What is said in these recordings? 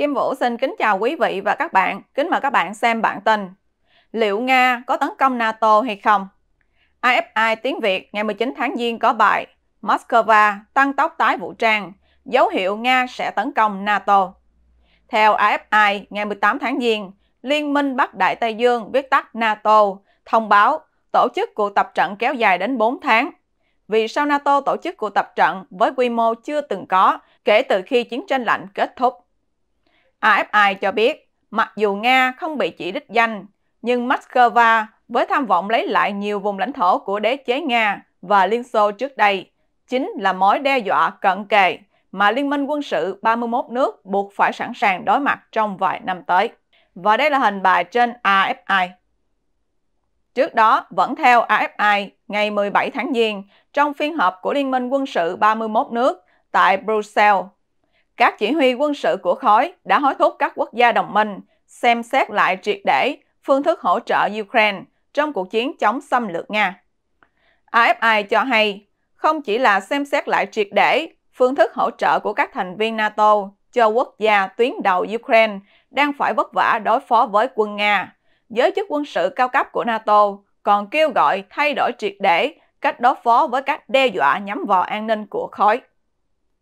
Kim Vũ xin kính chào quý vị và các bạn. Kính mời các bạn xem bản tin. Liệu Nga có tấn công NATO hay không? AFI tiếng Việt ngày 19 tháng Giêng có bài Moscow tăng tốc tái vũ trang, dấu hiệu Nga sẽ tấn công NATO. Theo AFI ngày 18 tháng Giêng, Liên minh Bắc Đại Tây Dương viết tắt NATO thông báo tổ chức cuộc tập trận kéo dài đến 4 tháng. Vì sao NATO tổ chức cuộc tập trận với quy mô chưa từng có kể từ khi chiến tranh lạnh kết thúc? AFI cho biết, mặc dù Nga không bị chỉ đích danh, nhưng Moscow với tham vọng lấy lại nhiều vùng lãnh thổ của đế chế Nga và Liên Xô trước đây, chính là mối đe dọa cận kề mà Liên minh quân sự 31 nước buộc phải sẵn sàng đối mặt trong vài năm tới. Và đây là hình bài trên AFI. Trước đó, vẫn theo AFI, ngày 17 tháng Giêng, trong phiên họp của Liên minh quân sự 31 nước tại Brussels, các chỉ huy quân sự của khối đã hối thúc các quốc gia đồng minh xem xét lại triệt để phương thức hỗ trợ Ukraine trong cuộc chiến chống xâm lược Nga. AFI cho hay, không chỉ là xem xét lại triệt để phương thức hỗ trợ của các thành viên NATO cho quốc gia tuyến đầu Ukraine đang phải vất vả đối phó với quân Nga, giới chức quân sự cao cấp của NATO còn kêu gọi thay đổi triệt để cách đối phó với các đe dọa nhắm vào an ninh của khối.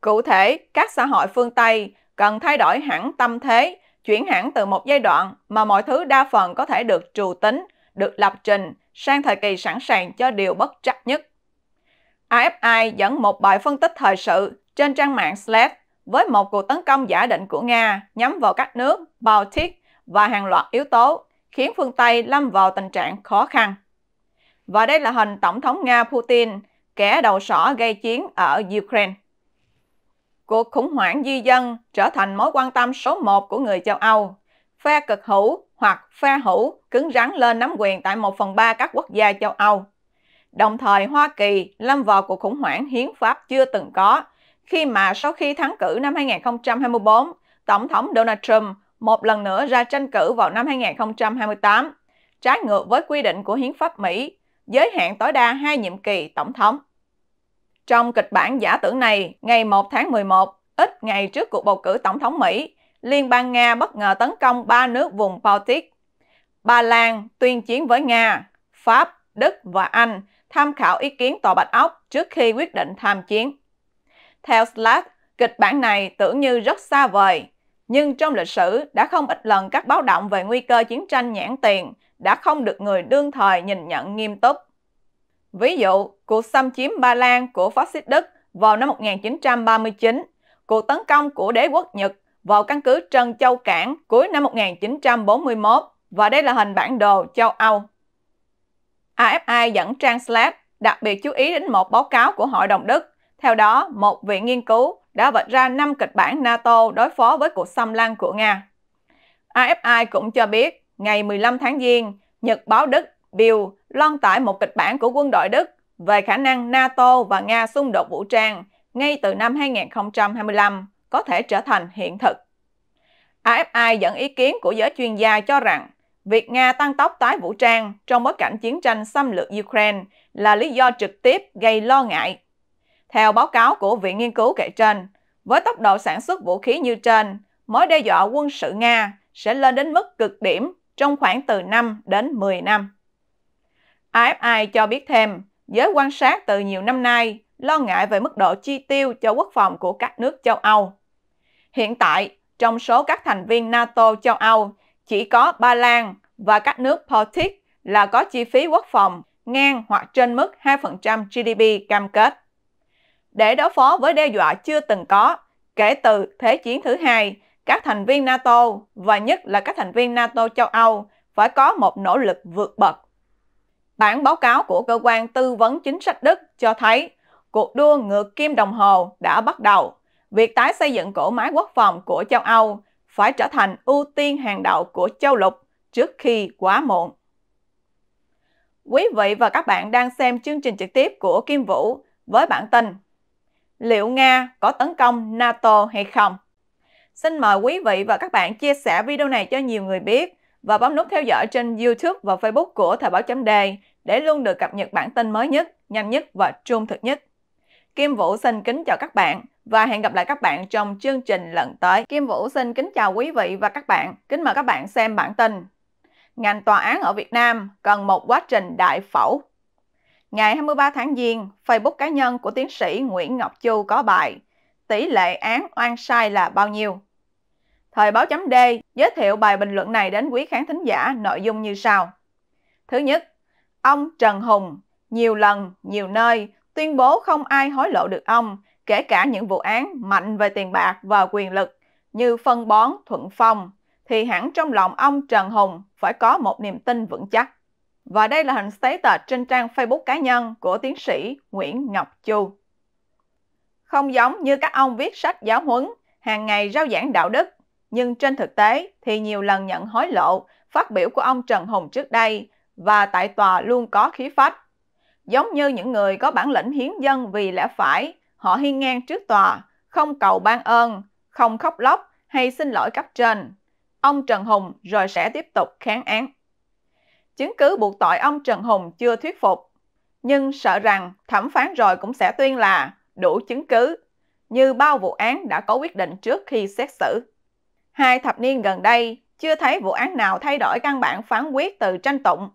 Cụ thể, các xã hội phương Tây cần thay đổi hẳn tâm thế, chuyển hẳn từ một giai đoạn mà mọi thứ đa phần có thể được trù tính, được lập trình sang thời kỳ sẵn sàng cho điều bất trắc nhất. AFI dẫn một bài phân tích thời sự trên trang mạng Slate với một cuộc tấn công giả định của Nga nhắm vào các nước Baltic và hàng loạt yếu tố khiến phương Tây lâm vào tình trạng khó khăn. Và đây là hình Tổng thống Nga Putin, kẻ đầu sỏ gây chiến ở Ukraine cuộc khủng hoảng di dân trở thành mối quan tâm số một của người châu Âu. Phe cực hữu hoặc phe hữu cứng rắn lên nắm quyền tại 1 phần 3 các quốc gia châu Âu. Đồng thời Hoa Kỳ lâm vào cuộc khủng hoảng hiến pháp chưa từng có khi mà sau khi thắng cử năm 2024, Tổng thống Donald Trump một lần nữa ra tranh cử vào năm 2028, trái ngược với quy định của hiến pháp Mỹ, giới hạn tối đa hai nhiệm kỳ tổng thống. Trong kịch bản giả tưởng này, ngày 1 tháng 11, ít ngày trước cuộc bầu cử tổng thống Mỹ, Liên bang Nga bất ngờ tấn công ba nước vùng Baltic. Ba Lan tuyên chiến với Nga, Pháp, Đức và Anh tham khảo ý kiến Tòa Bạch Ốc trước khi quyết định tham chiến. Theo Slack, kịch bản này tưởng như rất xa vời, nhưng trong lịch sử đã không ít lần các báo động về nguy cơ chiến tranh nhãn tiền đã không được người đương thời nhìn nhận nghiêm túc. Ví dụ, cuộc xâm chiếm Ba Lan của phát xít Đức vào năm 1939, cuộc tấn công của đế quốc Nhật vào căn cứ Trân Châu Cảng cuối năm 1941 và đây là hình bản đồ châu Âu. AFI dẫn Translate đặc biệt chú ý đến một báo cáo của Hội đồng Đức. Theo đó, một viện nghiên cứu đã vạch ra 5 kịch bản NATO đối phó với cuộc xâm lăng của Nga. AFI cũng cho biết, ngày 15 tháng Giêng, Nhật báo Đức Bill loan tải một kịch bản của quân đội Đức về khả năng NATO và Nga xung đột vũ trang ngay từ năm 2025 có thể trở thành hiện thực. AFI dẫn ý kiến của giới chuyên gia cho rằng việc Nga tăng tốc tái vũ trang trong bối cảnh chiến tranh xâm lược Ukraine là lý do trực tiếp gây lo ngại. Theo báo cáo của Viện Nghiên cứu kể trên, với tốc độ sản xuất vũ khí như trên, mối đe dọa quân sự Nga sẽ lên đến mức cực điểm trong khoảng từ 5 đến 10 năm. AFI cho biết thêm, giới quan sát từ nhiều năm nay lo ngại về mức độ chi tiêu cho quốc phòng của các nước châu Âu. Hiện tại, trong số các thành viên NATO châu Âu, chỉ có Ba Lan và các nước Baltic là có chi phí quốc phòng ngang hoặc trên mức 2% GDP cam kết. Để đối phó với đe dọa chưa từng có, kể từ Thế chiến thứ hai, các thành viên NATO và nhất là các thành viên NATO châu Âu phải có một nỗ lực vượt bậc Bản báo cáo của cơ quan tư vấn chính sách Đức cho thấy cuộc đua ngược kim đồng hồ đã bắt đầu. Việc tái xây dựng cổ máy quốc phòng của châu Âu phải trở thành ưu tiên hàng đầu của châu lục trước khi quá muộn. Quý vị và các bạn đang xem chương trình trực tiếp của Kim Vũ với bản tin Liệu Nga có tấn công NATO hay không? Xin mời quý vị và các bạn chia sẻ video này cho nhiều người biết và bấm nút theo dõi trên YouTube và Facebook của Thời báo chấm đề để luôn được cập nhật bản tin mới nhất, nhanh nhất và trung thực nhất. Kim Vũ xin kính chào các bạn và hẹn gặp lại các bạn trong chương trình lần tới. Kim Vũ xin kính chào quý vị và các bạn. Kính mời các bạn xem bản tin. Ngành tòa án ở Việt Nam cần một quá trình đại phẫu. Ngày 23 tháng Giêng, Facebook cá nhân của tiến sĩ Nguyễn Ngọc Chu có bài Tỷ lệ án oan sai là bao nhiêu? Thời báo chấm D giới thiệu bài bình luận này đến quý khán thính giả nội dung như sau. Thứ nhất, ông Trần Hùng nhiều lần, nhiều nơi tuyên bố không ai hối lộ được ông, kể cả những vụ án mạnh về tiền bạc và quyền lực như phân bón, thuận phong, thì hẳn trong lòng ông Trần Hùng phải có một niềm tin vững chắc. Và đây là hình status trên trang Facebook cá nhân của tiến sĩ Nguyễn Ngọc Chu. Không giống như các ông viết sách giáo huấn, hàng ngày rao giảng đạo đức, nhưng trên thực tế thì nhiều lần nhận hối lộ, phát biểu của ông Trần Hùng trước đây và tại tòa luôn có khí phách. Giống như những người có bản lĩnh hiến dân vì lẽ phải, họ hiên ngang trước tòa, không cầu ban ơn, không khóc lóc hay xin lỗi cấp trên. Ông Trần Hùng rồi sẽ tiếp tục kháng án. Chứng cứ buộc tội ông Trần Hùng chưa thuyết phục, nhưng sợ rằng thẩm phán rồi cũng sẽ tuyên là đủ chứng cứ, như bao vụ án đã có quyết định trước khi xét xử. Hai thập niên gần đây, chưa thấy vụ án nào thay đổi căn bản phán quyết từ tranh tụng.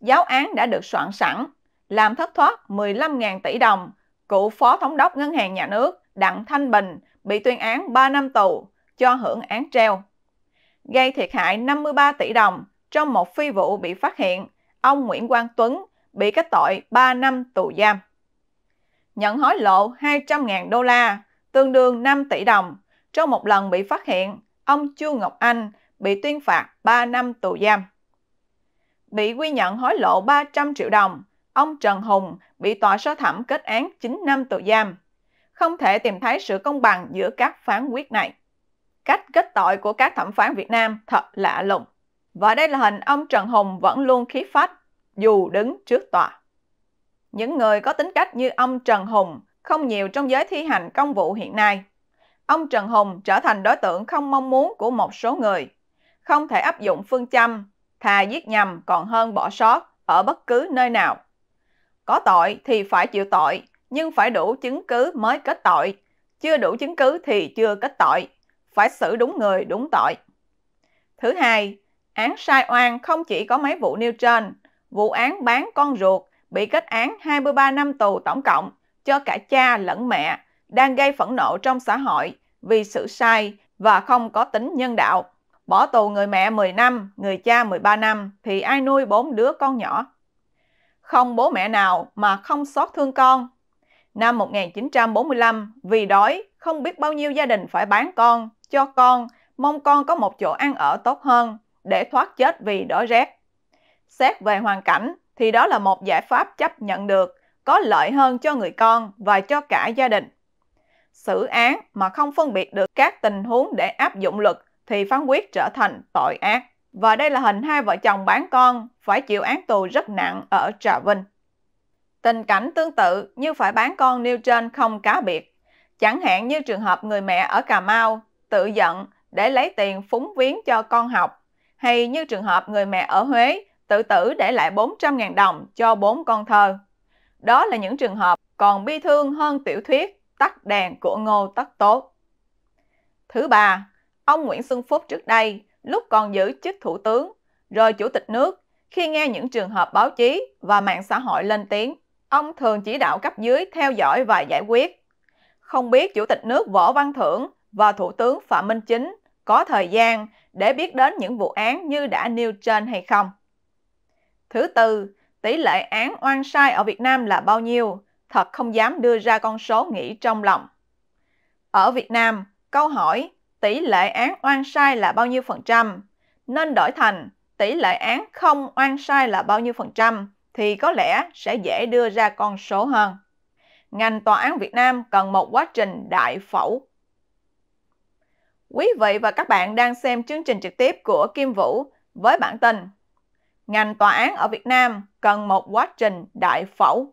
Giáo án đã được soạn sẵn, làm thất thoát 15.000 tỷ đồng. Cựu Phó Thống đốc Ngân hàng Nhà nước Đặng Thanh Bình bị tuyên án 3 năm tù cho hưởng án treo. Gây thiệt hại 53 tỷ đồng trong một phi vụ bị phát hiện, ông Nguyễn Quang Tuấn bị kết tội 3 năm tù giam. Nhận hối lộ 200.000 đô la, tương đương 5 tỷ đồng, trong một lần bị phát hiện, ông Chu Ngọc Anh bị tuyên phạt 3 năm tù giam. Bị quy nhận hối lộ 300 triệu đồng, ông Trần Hùng bị tòa sơ thẩm kết án 9 năm tù giam. Không thể tìm thấy sự công bằng giữa các phán quyết này. Cách kết tội của các thẩm phán Việt Nam thật lạ lùng. Và đây là hình ông Trần Hùng vẫn luôn khí phách dù đứng trước tòa. Những người có tính cách như ông Trần Hùng không nhiều trong giới thi hành công vụ hiện nay ông Trần Hùng trở thành đối tượng không mong muốn của một số người. Không thể áp dụng phương châm, thà giết nhầm còn hơn bỏ sót ở bất cứ nơi nào. Có tội thì phải chịu tội, nhưng phải đủ chứng cứ mới kết tội. Chưa đủ chứng cứ thì chưa kết tội. Phải xử đúng người đúng tội. Thứ hai, án sai oan không chỉ có mấy vụ nêu trên. Vụ án bán con ruột bị kết án 23 năm tù tổng cộng cho cả cha lẫn mẹ đang gây phẫn nộ trong xã hội vì sự sai và không có tính nhân đạo. Bỏ tù người mẹ 10 năm, người cha 13 năm thì ai nuôi bốn đứa con nhỏ? Không bố mẹ nào mà không xót thương con. Năm 1945, vì đói, không biết bao nhiêu gia đình phải bán con, cho con, mong con có một chỗ ăn ở tốt hơn để thoát chết vì đói rét. Xét về hoàn cảnh thì đó là một giải pháp chấp nhận được, có lợi hơn cho người con và cho cả gia đình xử án mà không phân biệt được các tình huống để áp dụng luật thì phán quyết trở thành tội ác. Và đây là hình hai vợ chồng bán con phải chịu án tù rất nặng ở Trà Vinh. Tình cảnh tương tự như phải bán con nêu trên không cá biệt. Chẳng hạn như trường hợp người mẹ ở Cà Mau tự giận để lấy tiền phúng viếng cho con học, hay như trường hợp người mẹ ở Huế tự tử để lại 400.000 đồng cho bốn con thơ. Đó là những trường hợp còn bi thương hơn tiểu thuyết tắt đèn của Ngô Tất Tốt. Thứ ba, ông Nguyễn Xuân Phúc trước đây, lúc còn giữ chức thủ tướng, rồi chủ tịch nước, khi nghe những trường hợp báo chí và mạng xã hội lên tiếng, ông thường chỉ đạo cấp dưới theo dõi và giải quyết. Không biết chủ tịch nước Võ Văn Thưởng và Thủ tướng Phạm Minh Chính có thời gian để biết đến những vụ án như đã nêu trên hay không. Thứ tư, tỷ lệ án oan sai ở Việt Nam là bao nhiêu thật không dám đưa ra con số nghĩ trong lòng. Ở Việt Nam, câu hỏi tỷ lệ án oan sai là bao nhiêu phần trăm nên đổi thành tỷ lệ án không oan sai là bao nhiêu phần trăm thì có lẽ sẽ dễ đưa ra con số hơn. Ngành tòa án Việt Nam cần một quá trình đại phẫu. Quý vị và các bạn đang xem chương trình trực tiếp của Kim Vũ với bản tin Ngành tòa án ở Việt Nam cần một quá trình đại phẫu.